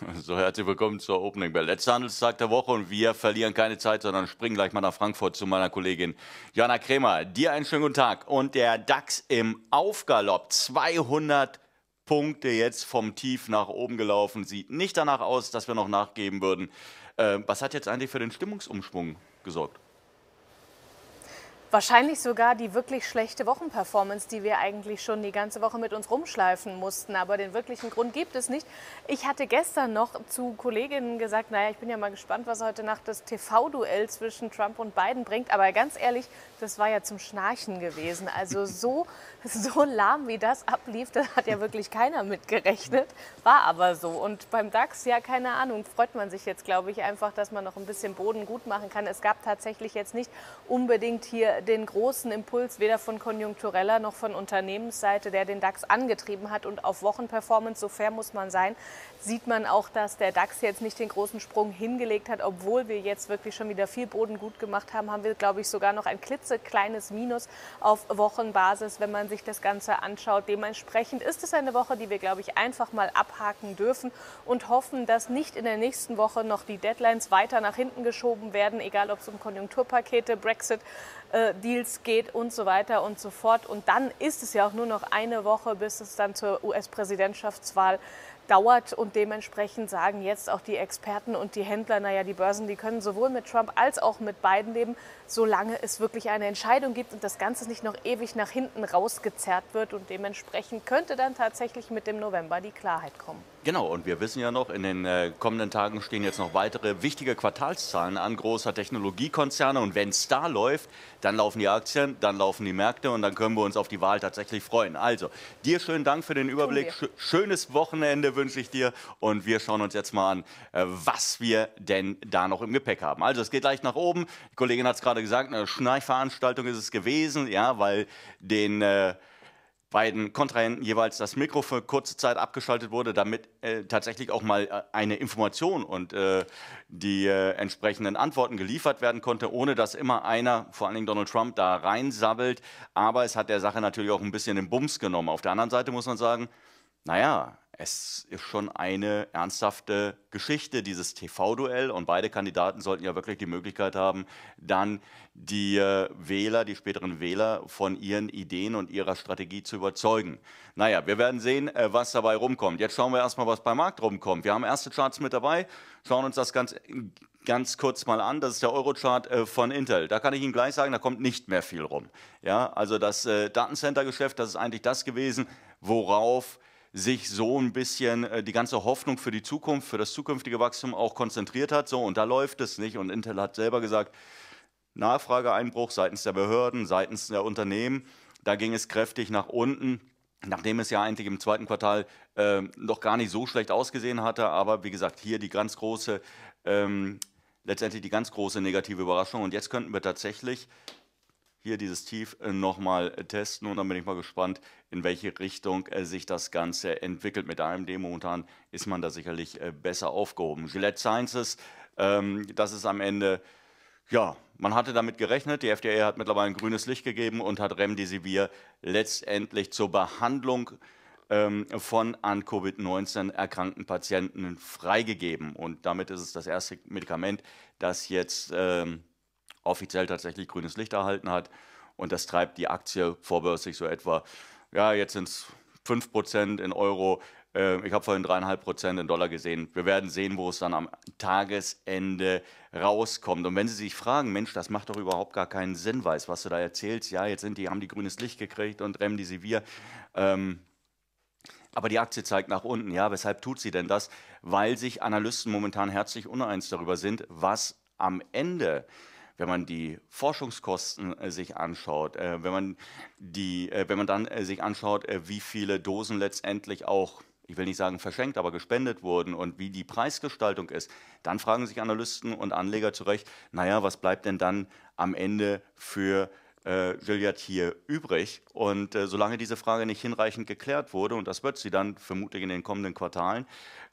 So, herzlich willkommen zur Opening Bell. Letzter Handelstag der Woche und wir verlieren keine Zeit, sondern springen gleich mal nach Frankfurt zu meiner Kollegin Jana Kremer. Dir einen schönen guten Tag. Und der DAX im Aufgalopp. 200 Punkte jetzt vom Tief nach oben gelaufen. Sieht nicht danach aus, dass wir noch nachgeben würden. Äh, was hat jetzt eigentlich für den Stimmungsumschwung gesorgt? Wahrscheinlich sogar die wirklich schlechte Wochenperformance, die wir eigentlich schon die ganze Woche mit uns rumschleifen mussten. Aber den wirklichen Grund gibt es nicht. Ich hatte gestern noch zu Kolleginnen gesagt, naja, ich bin ja mal gespannt, was heute Nacht das TV-Duell zwischen Trump und Biden bringt. Aber ganz ehrlich, das war ja zum Schnarchen gewesen. Also so, so lahm, wie das ablief, das hat ja wirklich keiner mitgerechnet. War aber so. Und beim DAX, ja, keine Ahnung, freut man sich jetzt, glaube ich, einfach, dass man noch ein bisschen Boden gut machen kann. Es gab tatsächlich jetzt nicht unbedingt hier den großen Impuls weder von konjunktureller noch von Unternehmensseite, der den DAX angetrieben hat. Und auf Wochenperformance, so fair muss man sein, sieht man auch, dass der DAX jetzt nicht den großen Sprung hingelegt hat. Obwohl wir jetzt wirklich schon wieder viel Boden gut gemacht haben, haben wir, glaube ich, sogar noch ein klitzekleines Minus auf Wochenbasis, wenn man sich das Ganze anschaut. Dementsprechend ist es eine Woche, die wir, glaube ich, einfach mal abhaken dürfen und hoffen, dass nicht in der nächsten Woche noch die Deadlines weiter nach hinten geschoben werden, egal ob es um Konjunkturpakete, Brexit, äh, Deals geht und so weiter und so fort. Und dann ist es ja auch nur noch eine Woche, bis es dann zur US-Präsidentschaftswahl dauert und dementsprechend sagen jetzt auch die Experten und die Händler, naja, die Börsen, die können sowohl mit Trump als auch mit Biden leben, solange es wirklich eine Entscheidung gibt und das Ganze nicht noch ewig nach hinten rausgezerrt wird und dementsprechend könnte dann tatsächlich mit dem November die Klarheit kommen. Genau, und wir wissen ja noch, in den äh, kommenden Tagen stehen jetzt noch weitere wichtige Quartalszahlen an großer Technologiekonzerne. Und wenn es da läuft, dann laufen die Aktien, dann laufen die Märkte und dann können wir uns auf die Wahl tatsächlich freuen. Also, dir schönen Dank für den Überblick. Schönes Wochenende wünsche ich dir. Und wir schauen uns jetzt mal an, äh, was wir denn da noch im Gepäck haben. Also es geht leicht nach oben. Die Kollegin hat es gerade gesagt, eine Schnarchveranstaltung ist es gewesen, ja, weil den äh, beiden Kontrahenten jeweils das Mikro für kurze Zeit abgeschaltet wurde, damit äh, tatsächlich auch mal äh, eine Information und äh, die äh, entsprechenden Antworten geliefert werden konnte, ohne dass immer einer, vor allen Dingen Donald Trump, da reinsabbelt. Aber es hat der Sache natürlich auch ein bisschen den Bums genommen. Auf der anderen Seite muss man sagen, naja, es ist schon eine ernsthafte Geschichte, dieses TV-Duell. Und beide Kandidaten sollten ja wirklich die Möglichkeit haben, dann die äh, Wähler, die späteren Wähler von ihren Ideen und ihrer Strategie zu überzeugen. Naja, wir werden sehen, äh, was dabei rumkommt. Jetzt schauen wir erstmal, was beim Markt rumkommt. Wir haben erste Charts mit dabei, schauen uns das ganz, ganz kurz mal an. Das ist der Eurochart äh, von Intel. Da kann ich Ihnen gleich sagen, da kommt nicht mehr viel rum. Ja, also das Datencenter-Geschäft, das ist eigentlich das gewesen, worauf sich so ein bisschen äh, die ganze Hoffnung für die Zukunft, für das zukünftige Wachstum auch konzentriert hat. So, und da läuft es nicht. Und Intel hat selber gesagt, Nachfrageeinbruch seitens der Behörden, seitens der Unternehmen, da ging es kräftig nach unten. Nachdem es ja eigentlich im zweiten Quartal äh, noch gar nicht so schlecht ausgesehen hatte, aber wie gesagt, hier die ganz große ähm, letztendlich die ganz große negative Überraschung. Und jetzt könnten wir tatsächlich hier dieses Tief äh, nochmal äh, testen und dann bin ich mal gespannt, in welche Richtung äh, sich das Ganze entwickelt. Mit AMD momentan ist man da sicherlich besser aufgehoben. Gillette Sciences, ähm, das ist am Ende, ja, man hatte damit gerechnet. Die FDA hat mittlerweile ein grünes Licht gegeben und hat Remdesivir letztendlich zur Behandlung ähm, von an Covid-19 erkrankten Patienten freigegeben. Und damit ist es das erste Medikament, das jetzt... Ähm, offiziell tatsächlich grünes Licht erhalten hat. Und das treibt die Aktie vorbörslich so etwa, ja, jetzt sind es 5% in Euro, ähm, ich habe vorhin dreieinhalb Prozent in Dollar gesehen. Wir werden sehen, wo es dann am Tagesende rauskommt. Und wenn Sie sich fragen, Mensch, das macht doch überhaupt gar keinen Sinn, weiß, was du da erzählst. Ja, jetzt sind die, haben die grünes Licht gekriegt und remmen die Remdesivir. Ähm, aber die Aktie zeigt nach unten. Ja, weshalb tut sie denn das? Weil sich Analysten momentan herzlich uneins darüber sind, was am Ende äh, wenn man die Forschungskosten äh, sich anschaut, äh, wenn man die, äh, wenn man dann äh, sich anschaut, äh, wie viele Dosen letztendlich auch ich will nicht sagen verschenkt, aber gespendet wurden und wie die Preisgestaltung ist, dann fragen sich Analysten und Anleger zu Recht, naja, was bleibt denn dann am Ende für äh, Gilliard hier übrig? Und äh, solange diese Frage nicht hinreichend geklärt wurde, und das wird sie dann vermutlich in den kommenden Quartalen,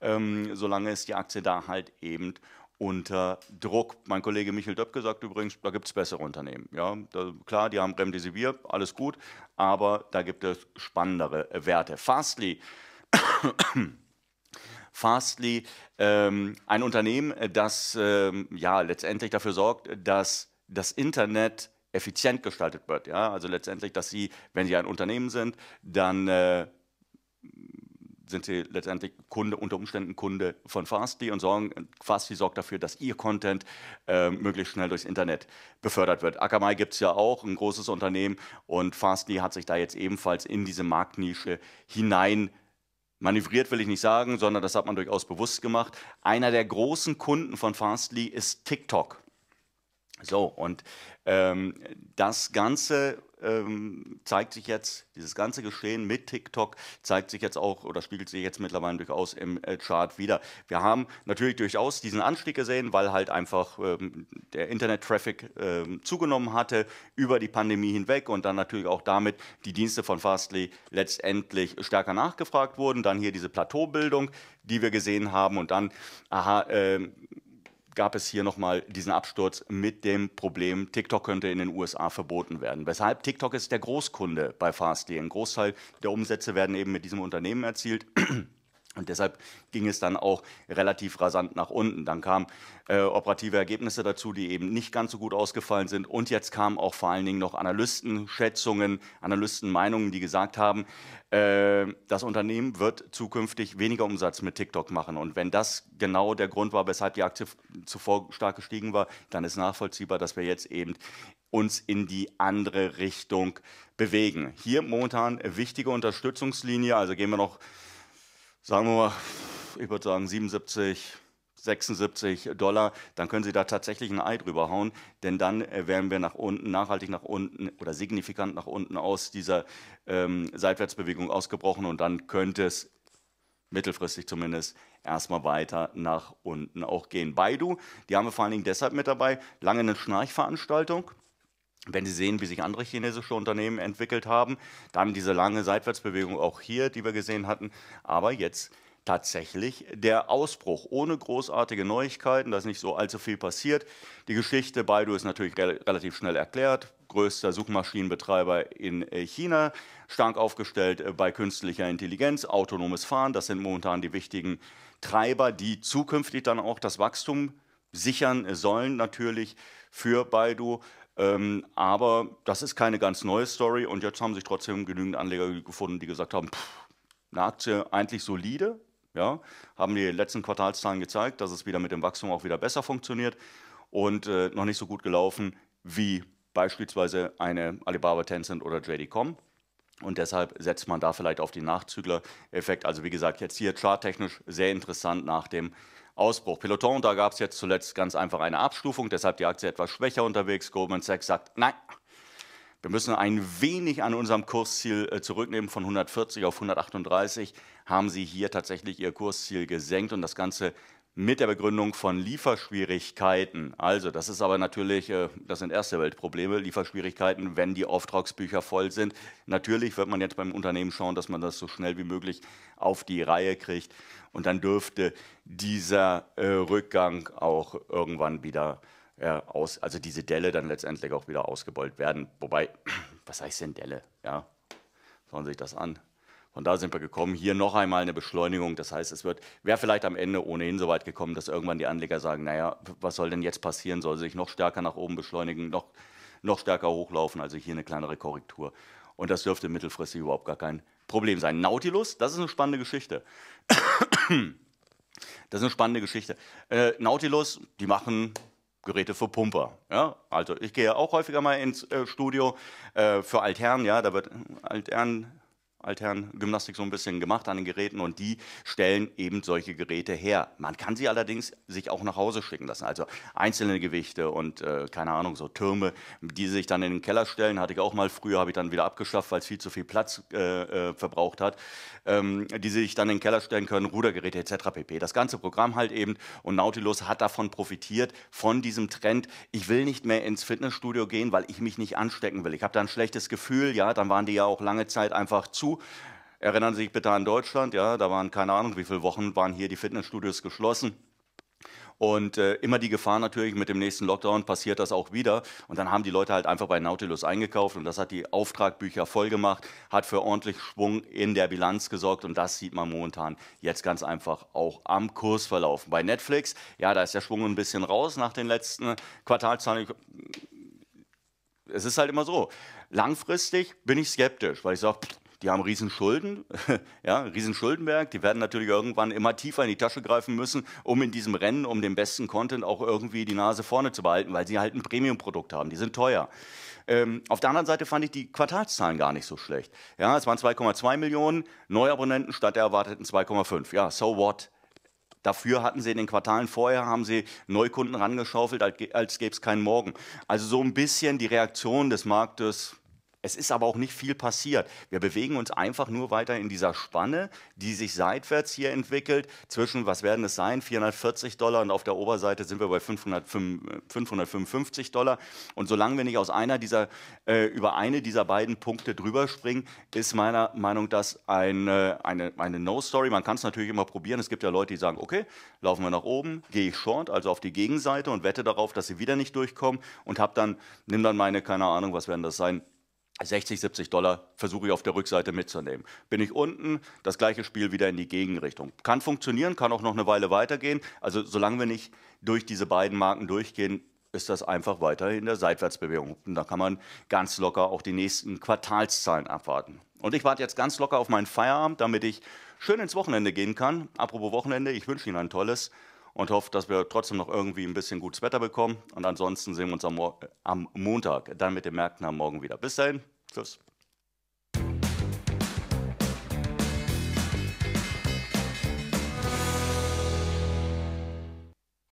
ähm, solange ist die Aktie da halt eben unter Druck. Mein Kollege Michael Döpke sagt übrigens, da gibt es bessere Unternehmen. Ja, da, klar, die haben Remdesivir, alles gut, aber da gibt es spannendere Werte. Fastly. Fastly, ähm, ein Unternehmen, das ähm, ja letztendlich dafür sorgt, dass das Internet effizient gestaltet wird. Ja? Also letztendlich, dass Sie, wenn Sie ein Unternehmen sind, dann äh, sind sie letztendlich Kunde, unter Umständen Kunde von Fastly und sorgen, Fastly sorgt dafür, dass ihr Content äh, möglichst schnell durchs Internet befördert wird. Akamai gibt es ja auch, ein großes Unternehmen und Fastly hat sich da jetzt ebenfalls in diese Marktnische hinein manövriert will ich nicht sagen, sondern das hat man durchaus bewusst gemacht. Einer der großen Kunden von Fastly ist TikTok. So, und ähm, das Ganze ähm, zeigt sich jetzt, dieses ganze Geschehen mit TikTok zeigt sich jetzt auch oder spiegelt sich jetzt mittlerweile durchaus im äh, Chart wieder. Wir haben natürlich durchaus diesen Anstieg gesehen, weil halt einfach ähm, der Internet-Traffic ähm, zugenommen hatte über die Pandemie hinweg und dann natürlich auch damit die Dienste von Fastly letztendlich stärker nachgefragt wurden. Dann hier diese Plateaubildung, die wir gesehen haben und dann, aha, äh, gab es hier nochmal diesen Absturz mit dem Problem, TikTok könnte in den USA verboten werden. Weshalb TikTok ist der Großkunde bei Fastly. Ein Großteil der Umsätze werden eben mit diesem Unternehmen erzielt. Und deshalb ging es dann auch relativ rasant nach unten. Dann kamen äh, operative Ergebnisse dazu, die eben nicht ganz so gut ausgefallen sind. Und jetzt kamen auch vor allen Dingen noch Analystenschätzungen, Analystenmeinungen, die gesagt haben, äh, das Unternehmen wird zukünftig weniger Umsatz mit TikTok machen. Und wenn das genau der Grund war, weshalb die Aktie zuvor stark gestiegen war, dann ist nachvollziehbar, dass wir jetzt eben uns in die andere Richtung bewegen. Hier momentan wichtige Unterstützungslinie, also gehen wir noch sagen wir mal, ich würde sagen 77, 76 Dollar, dann können Sie da tatsächlich ein Ei drüber hauen, denn dann äh, wären wir nach unten, nachhaltig nach unten oder signifikant nach unten aus dieser ähm, Seitwärtsbewegung ausgebrochen und dann könnte es mittelfristig zumindest erstmal weiter nach unten auch gehen. Baidu, die haben wir vor allen Dingen deshalb mit dabei, lange eine Schnarchveranstaltung, wenn Sie sehen, wie sich andere chinesische Unternehmen entwickelt haben, dann diese lange Seitwärtsbewegung auch hier, die wir gesehen hatten, aber jetzt tatsächlich der Ausbruch ohne großartige Neuigkeiten, da ist nicht so allzu viel passiert. Die Geschichte Baidu ist natürlich re relativ schnell erklärt, größter Suchmaschinenbetreiber in äh, China, stark aufgestellt äh, bei künstlicher Intelligenz, autonomes Fahren, das sind momentan die wichtigen Treiber, die zukünftig dann auch das Wachstum sichern sollen natürlich für Baidu. Ähm, aber das ist keine ganz neue Story und jetzt haben sich trotzdem genügend Anleger gefunden, die gesagt haben, pff, eine Aktie eigentlich solide, ja, haben die letzten Quartalszahlen gezeigt, dass es wieder mit dem Wachstum auch wieder besser funktioniert und äh, noch nicht so gut gelaufen wie beispielsweise eine Alibaba, Tencent oder JD.com. Und deshalb setzt man da vielleicht auf den Nachzügler-Effekt. Also wie gesagt, jetzt hier charttechnisch sehr interessant nach dem Ausbruch. Peloton, da gab es jetzt zuletzt ganz einfach eine Abstufung, deshalb die Aktie etwas schwächer unterwegs. Goldman Sachs sagt, nein, wir müssen ein wenig an unserem Kursziel äh, zurücknehmen von 140 auf 138. Haben Sie hier tatsächlich Ihr Kursziel gesenkt und das Ganze mit der Begründung von Lieferschwierigkeiten. Also, das ist aber natürlich, äh, das sind erste Weltprobleme, Lieferschwierigkeiten, wenn die Auftragsbücher voll sind. Natürlich wird man jetzt beim Unternehmen schauen, dass man das so schnell wie möglich auf die Reihe kriegt. Und dann dürfte dieser äh, Rückgang auch irgendwann wieder äh, aus, also diese Delle dann letztendlich auch wieder ausgebeult werden. Wobei, was heißt denn Delle? Ja, schauen Sie sich das an. Von da sind wir gekommen. Hier noch einmal eine Beschleunigung. Das heißt, es wäre vielleicht am Ende ohnehin so weit gekommen, dass irgendwann die Anleger sagen, naja, was soll denn jetzt passieren? Soll sich noch stärker nach oben beschleunigen, noch, noch stärker hochlaufen? Also hier eine kleinere Korrektur. Und das dürfte mittelfristig überhaupt gar kein Problem sein. Nautilus, das ist eine spannende Geschichte. Das ist eine spannende Geschichte. Äh, Nautilus, die machen Geräte für Pumper. Ja? Also ich gehe auch häufiger mal ins äh, Studio äh, für Altherren. Ja, da wird äh, Altherren Altherren-Gymnastik so ein bisschen gemacht an den Geräten und die stellen eben solche Geräte her. Man kann sie allerdings sich auch nach Hause schicken lassen, also einzelne Gewichte und äh, keine Ahnung, so Türme, die sich dann in den Keller stellen, hatte ich auch mal früher, habe ich dann wieder abgeschafft, weil es viel zu viel Platz äh, äh, verbraucht hat, ähm, die sich dann in den Keller stellen können, Rudergeräte etc. pp. Das ganze Programm halt eben und Nautilus hat davon profitiert, von diesem Trend, ich will nicht mehr ins Fitnessstudio gehen, weil ich mich nicht anstecken will. Ich habe da ein schlechtes Gefühl, ja, dann waren die ja auch lange Zeit einfach zu Erinnern Sie sich bitte an Deutschland, ja, da waren keine Ahnung, wie viele Wochen waren hier die Fitnessstudios geschlossen. Und äh, immer die Gefahr natürlich, mit dem nächsten Lockdown passiert das auch wieder. Und dann haben die Leute halt einfach bei Nautilus eingekauft und das hat die Auftragbücher voll gemacht, hat für ordentlich Schwung in der Bilanz gesorgt und das sieht man momentan jetzt ganz einfach auch am Kursverlauf. Bei Netflix, ja, da ist der Schwung ein bisschen raus nach den letzten Quartalszahlen. Es ist halt immer so. Langfristig bin ich skeptisch, weil ich sage, die haben Riesenschulden, ja, Riesenschuldenberg, die werden natürlich irgendwann immer tiefer in die Tasche greifen müssen, um in diesem Rennen, um den besten Content auch irgendwie die Nase vorne zu behalten, weil sie halt ein Premium-Produkt haben, die sind teuer. Ähm, auf der anderen Seite fand ich die Quartalszahlen gar nicht so schlecht. Ja, es waren 2,2 Millionen Neuabonnenten statt der erwarteten 2,5. Ja, so what? Dafür hatten sie in den Quartalen vorher, haben sie Neukunden rangeschaufelt, als gäbe es keinen Morgen. Also so ein bisschen die Reaktion des Marktes es ist aber auch nicht viel passiert. Wir bewegen uns einfach nur weiter in dieser Spanne, die sich seitwärts hier entwickelt, zwischen, was werden es sein, 440 Dollar und auf der Oberseite sind wir bei 500, 555 äh, Dollar. Und solange wir nicht aus einer dieser, äh, über eine dieser beiden Punkte drüber springen, ist meiner Meinung nach das eine, eine, eine No-Story. Man kann es natürlich immer probieren. Es gibt ja Leute, die sagen, okay, laufen wir nach oben, gehe ich short, also auf die Gegenseite und wette darauf, dass sie wieder nicht durchkommen und habe dann, nimm dann meine, keine Ahnung, was werden das sein, 60, 70 Dollar versuche ich auf der Rückseite mitzunehmen. Bin ich unten, das gleiche Spiel wieder in die Gegenrichtung. Kann funktionieren, kann auch noch eine Weile weitergehen. Also solange wir nicht durch diese beiden Marken durchgehen, ist das einfach weiter in der Seitwärtsbewegung. Und da kann man ganz locker auch die nächsten Quartalszahlen abwarten. Und ich warte jetzt ganz locker auf meinen Feierabend, damit ich schön ins Wochenende gehen kann. Apropos Wochenende, ich wünsche Ihnen ein tolles und hoffe, dass wir trotzdem noch irgendwie ein bisschen gutes Wetter bekommen. Und ansonsten sehen wir uns am, am Montag dann mit den Märkten am Morgen wieder. Bis dahin, tschüss.